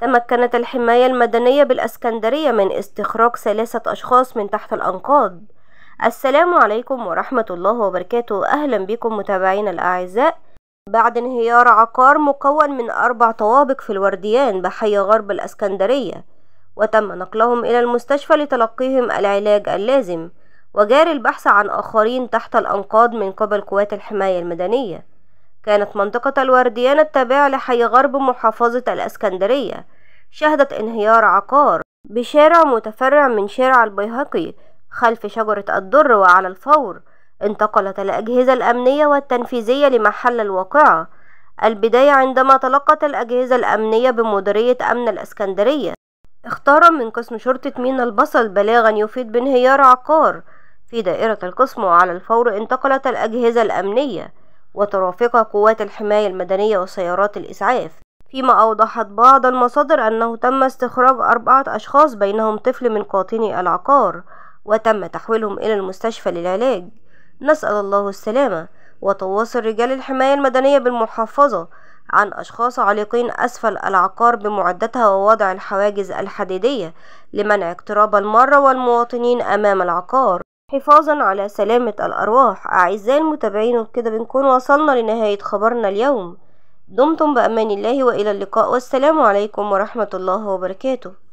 تمكنت الحماية المدنية بالأسكندرية من استخراج ثلاثة أشخاص من تحت الأنقاض السلام عليكم ورحمة الله وبركاته أهلا بكم متابعينا الأعزاء بعد انهيار عقار مكون من أربع طوابق في الورديان بحي غرب الأسكندرية وتم نقلهم إلى المستشفى لتلقيهم العلاج اللازم وجاري البحث عن آخرين تحت الأنقاض من قبل قوات الحماية المدنية كانت منطقة الورديان التابعة لحي غرب محافظة الأسكندرية شهدت انهيار عقار بشارع متفرع من شارع البيهقي خلف شجرة الدر وعلى الفور انتقلت الأجهزة الأمنية والتنفيذية لمحل الواقعة البداية عندما تلقت الأجهزة الأمنية بمديرية أمن الأسكندرية اختار من قسم شرطة مينا البصل بلاغا يفيد بانهيار عقار في دائرة القسم وعلى الفور انتقلت الأجهزة الأمنية وترافق قوات الحماية المدنية وسيارات الإسعاف فيما أوضحت بعض المصادر أنه تم استخراج أربعة أشخاص بينهم طفل من قاطني العقار وتم تحويلهم إلى المستشفى للعلاج نسأل الله السلامة وتواصل رجال الحماية المدنية بالمحافظة عن أشخاص عالقين أسفل العقار بمعدتها ووضع الحواجز الحديدية لمنع اقتراب المرة والمواطنين أمام العقار حفاظا على سلامة الأرواح أعزائي المتابعين وبكده بنكون وصلنا لنهاية خبرنا اليوم دمتم بأمان الله وإلى اللقاء والسلام عليكم ورحمة الله وبركاته